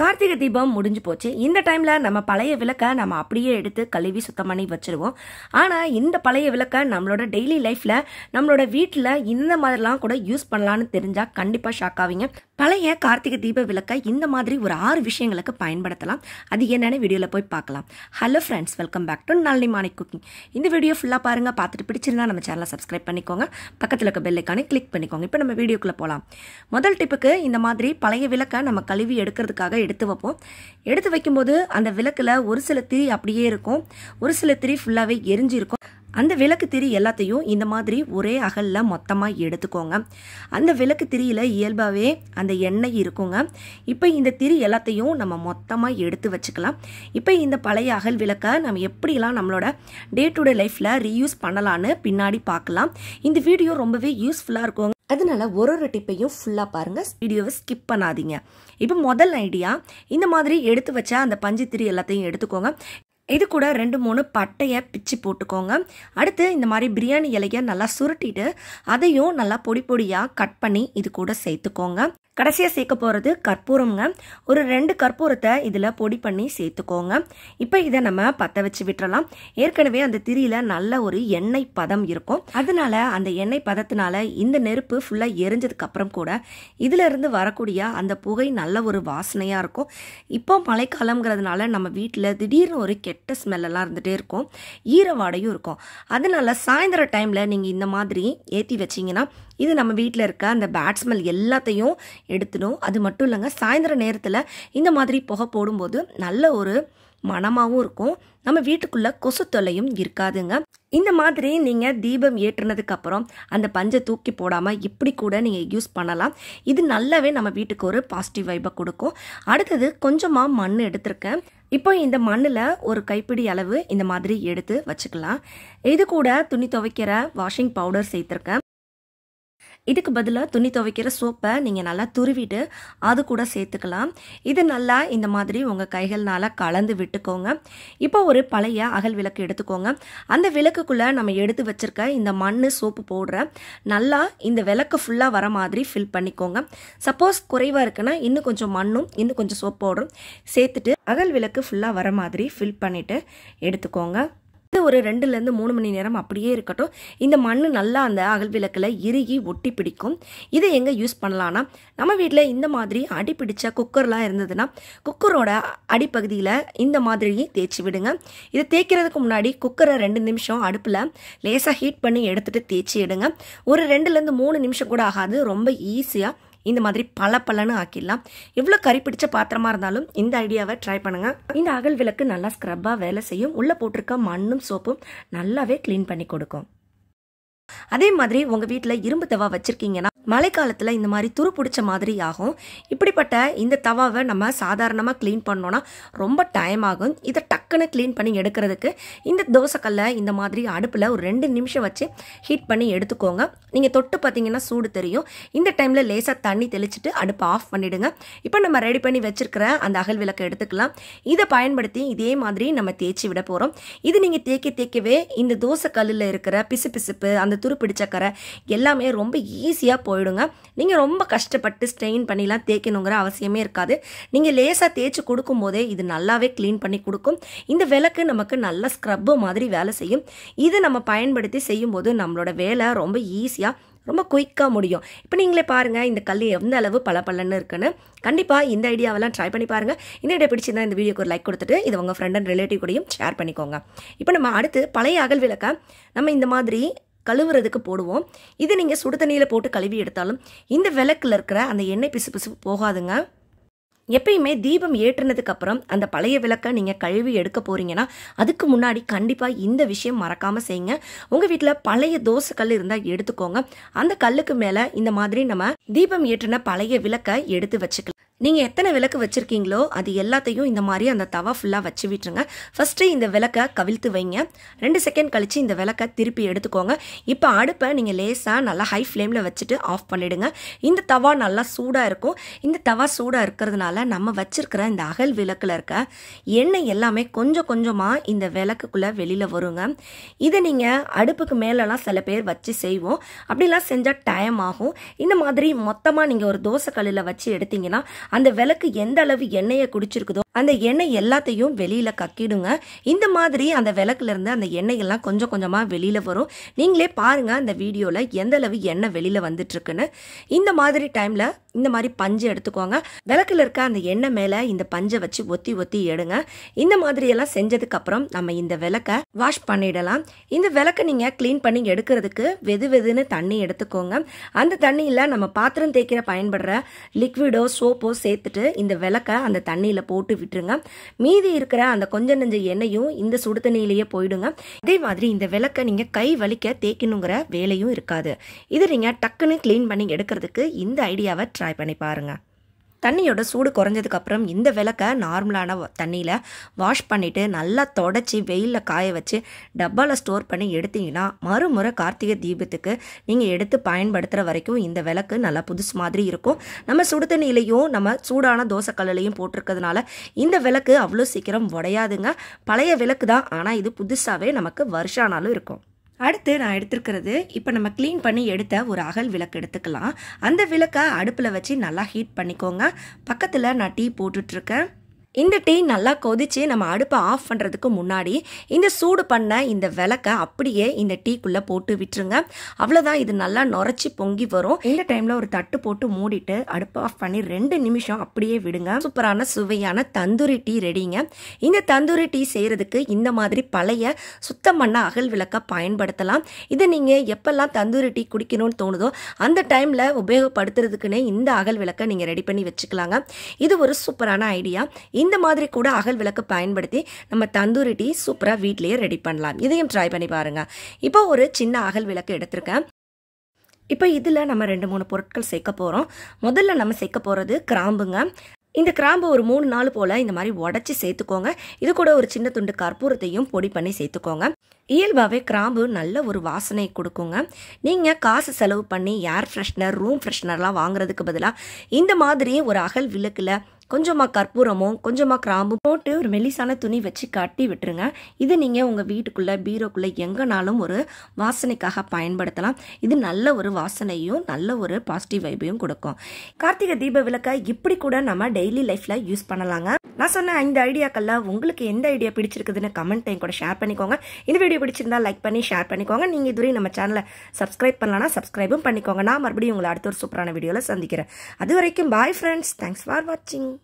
கார்த்திகை தீபம் முடிஞ்சு போச்சு இந்த டைமில் நம்ம பழைய விளக்கை நம்ம அப்படியே எடுத்து கழுவி சுத்தம் பண்ணி வச்சிருவோம் ஆனால் இந்த பழைய விளக்கை நம்மளோட டெய்லி லைஃப்பில் நம்மளோட வீட்டில் இந்த மாதிரிலாம் கூட யூஸ் பண்ணலான்னு தெரிஞ்சால் கண்டிப்பாக ஷாக் ஆவீங்க பழைய கார்த்திகை தீப விளக்கை இந்த மாதிரி ஒரு ஆறு விஷயங்களுக்கு பயன்படுத்தலாம் அது என்னென்னு வீடியோவில் போய் பார்க்கலாம் hello friends welcome back to Nalli Manik cooking இந்த வீடியோ ஃபுல்லாக பாருங்கள் பார்த்துட்டு பிடிச்சிருந்தா நம்ம சேனலை சப்ஸ்கிரைப் பண்ணிக்கோங்க பக்கத்தில் இருக்க பெல்லைக்கானே கிளிக் பண்ணிக்கோங்க இப்போ நம்ம வீடியோக்குள்ளே போகலாம் முதல் டிப்புக்கு இந்த மாதிரி பழைய விளக்கை நம்ம கழுவி எடுக்கிறதுக்காக எடுத்து வைப்போம் எடுத்து வைக்கும்போது அந்த விளக்கில் ஒரு சில திரி அப்படியே இருக்கும் ஒரு சில திரி ஃபுல்லாகவே எரிஞ்சிருக்கும் அந்த விளக்கு திரி எல்லாத்தையும் இந்த மாதிரி ஒரே அகலில் மொத்தமாக எடுத்துக்கோங்க அந்த விளக்கு திரியில் இயல்பாகவே அந்த எண்ணெய் இருக்குங்க இப்போ இந்த திரி எல்லாத்தையும் நம்ம மொத்தமாக எடுத்து வச்சுக்கலாம் இப்போ இந்த பழைய அகல் விளக்கை நம்ம எப்படிலாம் நம்மளோட டே டு டே லைஃப்பில் ரீயூஸ் பண்ணலான்னு பின்னாடி பார்க்கலாம் இந்த வீடியோ ரொம்பவே யூஸ்ஃபுல்லாக இருக்கும் அதனால் ஒரு ஒரு டிப்பையும் ஃபுல்லாக பாருங்கள் வீடியோவை ஸ்கிப் பண்ணாதீங்க இப்போ முதல் ஐடியா இந்த மாதிரி எடுத்து வச்சா அந்த பஞ்சுத்திரி எல்லாத்தையும் எடுத்துக்கோங்க இது கூட ரெண்டு மூணு பட்டையை பிச்சு போட்டுக்கோங்க அடுத்து இந்த மாதிரி பிரியாணி இலையை நல்லா சுருட்டிட்டு அதையும் நல்லா பொடி பொடியாக கட் பண்ணி இது கூட சேர்த்துக்கோங்க கடைசியாக சேர்க்க போகிறது கற்பூரம்ங்க ஒரு ரெண்டு கற்பூரத்தை இதில் பொடி பண்ணி சேர்த்துக்கோங்க இப்போ இதை நம்ம பற்ற வச்சு விட்டுறலாம் ஏற்கனவே அந்த திரியில் நல்ல ஒரு எண்ணெய் பதம் இருக்கும் அதனால அந்த எண்ணெய் பதத்தினால இந்த நெருப்பு ஃபுல்லாக எரிஞ்சதுக்கப்புறம் கூட இதிலிருந்து வரக்கூடிய அந்த புகை நல்ல ஒரு வாசனையாக இருக்கும் இப்போ மழைக்காலம்ங்கிறதுனால நம்ம வீட்டில் திடீர்னு ஒரு கெட்ட ஸ்மெல்லாம் இருந்துகிட்டே இருக்கும் ஈரவாடையும் இருக்கும் அதனால சாயந்தர டைமில் நீங்கள் இந்த மாதிரி ஏற்றி வச்சிங்கன்னா இது நம்ம வீட்டில் இருக்க அந்த பேட் ஸ்மெல் எல்லாத்தையும் எடுத்துடும் அது மட்டும் இல்லைங்க சாயந்தர நேரத்தில் இந்த மாதிரி புகை போடும்போது நல்ல ஒரு மனமாகவும் இருக்கும் நம்ம வீட்டுக்குள்ளே கொசு தொல்லையும் இருக்காதுங்க இந்த மாதிரி நீங்கள் தீபம் ஏற்றுனதுக்கப்புறம் அந்த பஞ்சை தூக்கி போடாமல் இப்படி கூட நீங்கள் யூஸ் பண்ணலாம் இது நல்லாவே நம்ம வீட்டுக்கு ஒரு பாசிட்டிவ் வைப்பை கொடுக்கும் அடுத்தது கொஞ்சமாக மண் எடுத்திருக்கேன் இப்போ இந்த மண்ணில் ஒரு கைப்பிடி அளவு இந்த மாதிரி எடுத்து வச்சுக்கலாம் இது கூட துணி துவைக்கிற வாஷிங் பவுடர் சேர்த்துருக்கேன் இதுக்கு பதிலாக துணி துவைக்கிற சோப்பை நீங்கள் நல்லா துருவிட்டு அது கூட சேர்த்துக்கலாம் இது நல்லா இந்த மாதிரி உங்கள் கைகள்னால் கலந்து விட்டுக்கோங்க இப்போ ஒரு பழைய அகல் விளக்கு எடுத்துக்கோங்க அந்த விளக்குக்குள்ளே நம்ம எடுத்து வச்சுருக்க இந்த மண் சோப்பு போடுற நல்லா இந்த விளக்கு ஃபுல்லாக வர மாதிரி ஃபில் பண்ணிக்கோங்க சப்போஸ் குறைவாக இருக்குன்னா இன்னும் கொஞ்சம் மண்ணும் இன்னும் கொஞ்சம் சோப்பு பவுடரும் சேர்த்துட்டு அகல் விளக்கு ஃபுல்லாக வர மாதிரி ஃபில் பண்ணிவிட்டு எடுத்துக்கோங்க இது ஒரு ரெண்டுலேருந்து மூணு மணி நேரம் அப்படியே இருக்கட்டும் இந்த மண் நல்லா அந்த அகல் விளக்கில் இறுகி ஒட்டி பிடிக்கும் இதை எங்கே யூஸ் பண்ணலான்னா நம்ம வீட்டில் இந்த மாதிரி அடி பிடிச்ச குக்கர்லாம் இருந்ததுன்னா குக்கரோட அடிப்பகுதியில் இந்த மாதிரி தேய்ச்சி விடுங்க இதை தேய்க்கிறதுக்கு முன்னாடி குக்கரை ரெண்டு நிமிஷம் அடுப்பில் லேசாக ஹீட் பண்ணி எடுத்துகிட்டு தேய்ச்சி விடுங்க ஒரு ரெண்டுலேருந்து மூணு நிமிஷம் கூட ஆகாது ரொம்ப ஈஸியாக இந்த மாதிரி பல பலன்னு ஆக்கிடலாம் எவ்வளோ கறி பிடிச்ச பாத்திரமாக இருந்தாலும் இந்த ஐடியாவை ட்ரை பண்ணுங்கள் இந்த அகல் விளக்கு நல்லா ஸ்க்ரப்பாக வேலை செய்யும் உள்ளே போட்டிருக்க மண்ணும் சோப்பும் நல்லாவே க்ளீன் பண்ணி கொடுக்கும் அதே மாதிரி உங்க வீட்டில் இரும்பு தவா வச்சிருக்கீங்கன்னா மழைக்காலத்தில் இந்த மாதிரி துரு பிடிச்ச மாதிரி ஆகும் இப்படிப்பட்ட இந்த தவாவை நம்ம சாதாரணமாக க்ளீன் பண்ணோன்னா ரொம்ப டைம் ஆகும் இதை டக்குன்னு க்ளீன் பண்ணி எடுக்கிறதுக்கு இந்த தோசைக்கல்லை இந்த மாதிரி அடுப்பில் ஒரு ரெண்டு நிமிஷம் வச்சு ஹீட் பண்ணி எடுத்துக்கோங்க நீங்கள் தொட்டு பார்த்தீங்கன்னா சூடு தெரியும் இந்த டைமில் லேசாக தண்ணி தெளிச்சுட்டு அடுப்பை ஆஃப் பண்ணிவிடுங்க இப்போ நம்ம ரெடி பண்ணி வச்சிருக்கிற அந்த அகல் விளக்கை எடுத்துக்கலாம் இதை பயன்படுத்தி இதே மாதிரி நம்ம தேய்ச்சி விட போகிறோம் இது நீங்கள் தேக்கி தேக்கவே இந்த தோசை கல்லில் இருக்கிற பிசு பிசுப்பு அந்த துரு பிடிச்ச கரை எல்லாமே ரொம்ப ஈஸியாக போயிடுங்க நீங்கள் ரொம்ப கஷ்டப்பட்டு ஸ்ட்ரெயின் பண்ணிலாம் தேய்க்கணுங்கிற அவசியமே இருக்காது நீங்கள் லேசாக தேய்ச்சி கொடுக்கும் போதே இது நல்லாவே க்ளீன் பண்ணி கொடுக்கும் இந்த விளக்கு நமக்கு நல்ல ஸ்க்ரப்பு மாதிரி வேலை செய்யும் இது நம்ம பயன்படுத்தி செய்யும்போது நம்மளோட வேலை ரொம்ப ஈஸியாக ரொம்ப குயிக்காக முடியும் இப்போ நீங்களே பாருங்கள் இந்த கல் எந்த அளவு பல பலன்னு இருக்குன்னு கண்டிப்பாக இந்த ஐடியாவெல்லாம் ட்ரை பண்ணி பாருங்கள் இந்த ஐடியா பிடிச்சிருந்தா இந்த வீடியோக்கு ஒரு லைக் கொடுத்துட்டு இது உங்கள் ஃப்ரெண்ட் அண்ட் ரிலேட்டிவ் கூடயும் ஷேர் பண்ணிக்கோங்க இப்போ நம்ம அடுத்து பழைய அகல் விளக்க நம்ம இந்த மாதிரி கழுவுறதுக்கு போடுவோம் இது நீங்கள் சுடு தண்ணியில் போட்டு கழுவி எடுத்தாலும் இந்த விளக்கில் இருக்கிற அந்த எண்ணெய் பிசு பிசு போகாதுங்க எப்பயுமே தீபம் ஏற்றினதுக்கப்புறம் அந்த பழைய விளக்கை நீங்கள் கழுவி எடுக்க போகிறீங்கன்னா அதுக்கு முன்னாடி கண்டிப்பாக இந்த விஷயம் மறக்காமல் செய்யுங்க உங்கள் வீட்டில் பழைய தோசை கல் இருந்தால் எடுத்துக்கோங்க அந்த கல்லுக்கு மேலே இந்த மாதிரி நம்ம தீபம் ஏற்றின பழைய விளக்கை எடுத்து வச்சுக்கலாம் நீங்கள் எத்தனை விளக்கு வச்சுருக்கீங்களோ அது எல்லாத்தையும் இந்த மாதிரி அந்த தவா ஃபுல்லாக வச்சு விட்டுருங்க ஃபஸ்ட்டு இந்த விளக்கை கவிழ்த்து வைங்க ரெண்டு செகண்ட் கழித்து இந்த விளக்கை திருப்பி எடுத்துக்கோங்க இப்போ அடுப்பை நீங்கள் லேசாக நல்லா ஹை ஃப்ளேமில் வச்சுட்டு ஆஃப் பண்ணிவிடுங்க இந்த தவா நல்லா சூடாக இருக்கும் இந்த தவா சூடாக இருக்கிறதுனால நம்ம வச்சுருக்கிற இந்த அகல் விளக்கில் இருக்க எண்ணெய் எல்லாமே கொஞ்சம் கொஞ்சமாக இந்த விளக்குக்குள்ளே வெளியில் வருங்க இதை நீங்கள் அடுப்புக்கு மேலெலாம் சில பேர் வச்சு செய்வோம் அப்படிலாம் செஞ்சால் டைம் ஆகும் இந்த மாதிரி மொத்தமாக நீங்கள் ஒரு தோசை கல்லில் வச்சு எடுத்திங்கன்னா அந்த விளக்கு எந்த அளவு எண்ணெயை குடிச்சிருக்குதோ அந்த எண்ணெய் எல்லாத்தையும் வெளியில் கக்கிடுங்க இந்த மாதிரி அந்த விளக்குலேருந்து அந்த எண்ணெயெல்லாம் கொஞ்சம் கொஞ்சமாக வெளியில் வரும் நீங்களே பாருங்கள் அந்த வீடியோவில் எந்த அளவு எண்ணெய் வெளியில் வந்துட்டுருக்குன்னு இந்த மாதிரி டைமில் இந்த மாதிரி பஞ்சு எடுத்துக்கோங்க விளக்கில் இருக்க அந்த எண்ணெய் மேலே இந்த பஞ்சை வச்சு ஒத்தி ஒத்தி எடுங்க இந்த மாதிரியெல்லாம் செஞ்சதுக்கப்புறம் நம்ம இந்த விளக்கை வாஷ் பண்ணிடலாம் இந்த விளக்கை நீங்கள் க்ளீன் பண்ணி எடுக்கிறதுக்கு வெது வெதுன்னு தண்ணி எடுத்துக்கோங்க அந்த தண்ணியில் நம்ம பாத்திரம் தேய்க்கிற பயன்படுற லிக்விடோ சோப்போ சேர்த்துட்டு இந்த விளக்கை அந்த தண்ணியில் போட்டு விட்டுருங்க மீதி இருக்கிற அந்த கொஞ்ச நெஞ்ச எண்ணெயும் இந்த சுடு தண்ணியிலேயே போயிடுங்க இதே மாதிரி இந்த விளக்கை நீங்கள் கை வலிக்க தேய்க்கணுங்கிற வேலையும் இருக்காது இது நீங்கள் டக்குன்னு க்ளீன் பண்ணி எடுக்கிறதுக்கு இந்த ஐடியாவை ட்ரை ட்ரை பண்ணி பாருங்கள் தண்ணியோட சூடு அப்புறம் இந்த விளக்கை நார்மலான தண்ணியில் வாஷ் பண்ணிவிட்டு நல்லா தொடச்சி வெயிலில் காய வச்சு டப்பாவில் ஸ்டோர் பண்ணி எடுத்திங்கன்னா மறுமுறை கார்த்திகை தீபத்துக்கு நீங்கள் எடுத்து பயன்படுத்துகிற வரைக்கும் இந்த விளக்கு நல்லா புதுசு மாதிரி இருக்கும் நம்ம சுடு தண்ணியிலையும் நம்ம சூடான தோசைக்கல்லையும் போட்டிருக்கிறதுனால இந்த விளக்கு அவ்வளோ சீக்கிரம் உடையாதுங்க பழைய விளக்கு தான் ஆனால் இது புதுசாகவே நமக்கு வருஷானாலும் இருக்கும் அடுத்து நான் எடுத்துருக்கிறது இப்போ நம்ம க்ளீன் பண்ணி எடுத்த ஒரு அகல் விளக்கு எடுத்துக்கலாம் அந்த விளக்கை அடுப்பில் வச்சு நல்லா ஹீட் பண்ணிக்கோங்க பக்கத்தில் நான் டீ போட்டுட்ருக்கேன் இந்த டீ நல்லா கொதித்து நம்ம அடுப்பை ஆஃப் பண்ணுறதுக்கு முன்னாடி இந்த சூடு பண்ண இந்த விளக்கை அப்படியே இந்த டீக்குள்ளே போட்டு விட்டுருங்க அவ்வளோதான் இது நல்லா நுரைச்சி பொங்கி வரும் இந்த டைமில் ஒரு தட்டு போட்டு மூடிட்டு அடுப்பை ஆஃப் பண்ணி ரெண்டு நிமிஷம் அப்படியே விடுங்க சூப்பரான சுவையான தந்தூரி டீ ரெடிங்க இந்த தந்தூரி டீ செய்கிறதுக்கு இந்த மாதிரி பழைய சுத்தம் பண்ண அகல் விளக்கை பயன்படுத்தலாம் இதை நீங்கள் எப்போல்லாம் தந்தூரி டீ குடிக்கணும்னு தோணுதோ அந்த டைமில் உபயோகப்படுத்துறதுக்குன்னே இந்த அகல் விளக்கை நீங்கள் ரெடி பண்ணி வச்சுக்கலாங்க இது ஒரு சூப்பரான ஐடியா இந்த மாதிரி கூட அகல் விளக்கு பயன்படுத்தி நம்ம தந்தூரி டீ சூப்பராக வீட்லேயே ரெடி பண்ணலாம் இதையும் ட்ரை பண்ணி பாருங்கள் இப்போ ஒரு சின்ன அகல் விளக்கு எடுத்திருக்கேன் இப்போ இதில் நம்ம ரெண்டு மூணு பொருட்கள் சேர்க்க போகிறோம் முதல்ல நம்ம சேர்க்க போகிறது கிராம்புங்க இந்த கிராம்பு ஒரு மூணு நாள் போல் இந்த மாதிரி உடச்சி சேர்த்துக்கோங்க இது கூட ஒரு சின்ன துண்டு கற்பூரத்தையும் பொடி பண்ணி சேர்த்துக்கோங்க இயல்பாகவே கிராம்பு நல்ல ஒரு வாசனை கொடுக்குங்க நீங்கள் காசு செலவு பண்ணி ஏர் ஃப்ரெஷ்னர் ரூம் ஃப்ரெஷ்னர்லாம் வாங்குறதுக்கு பதிலாக இந்த மாதிரி ஒரு அகல் விளக்கில் கொஞ்சமாக கற்பூரமும் கொஞ்சமாக கிராம்பு போட்டு ஒரு மெலிசான துணி வச்சு கட்டி விட்டுருங்க இது நீங்கள் உங்கள் வீட்டுக்குள்ளே பீரோக்குள்ளே எங்கேனாலும் ஒரு வாசனைக்காக பயன்படுத்தலாம் இது நல்ல ஒரு வாசனையும் நல்ல ஒரு பாசிட்டிவ் வைபையும் கொடுக்கும் கார்த்திகை தீப விளக்கை இப்படி கூட நம்ம டெய்லி லைஃப்பில் யூஸ் பண்ணலாங்க நான் சொன்ன இந்த ஐடியாக்கள்ல உங்களுக்கு எந்த ஐடியா பிடிச்சிருக்குதுன்னு கமெண்ட் டைம் கூட ஷேர் பண்ணிக்கோங்க இந்த வீடியோ பிடிச்சிருந்தா லைக் பண்ணி ஷேர் பண்ணிக்கோங்க நீங்கள் இதுவரை நம்ம சேனலை சப்ஸ்கிரைப் பண்ணலன்னா சப்ஸ்கிரைபும் பண்ணிக்கோங்க நான் மறுபடியும் உங்களை அடுத்த ஒரு சூப்பரான வீடியோவில் சந்திக்கிறேன் அது வரைக்கும் பாய் ஃப்ரெண்ட்ஸ் தேங்க்ஸ் ஃபார் வாட்சிங்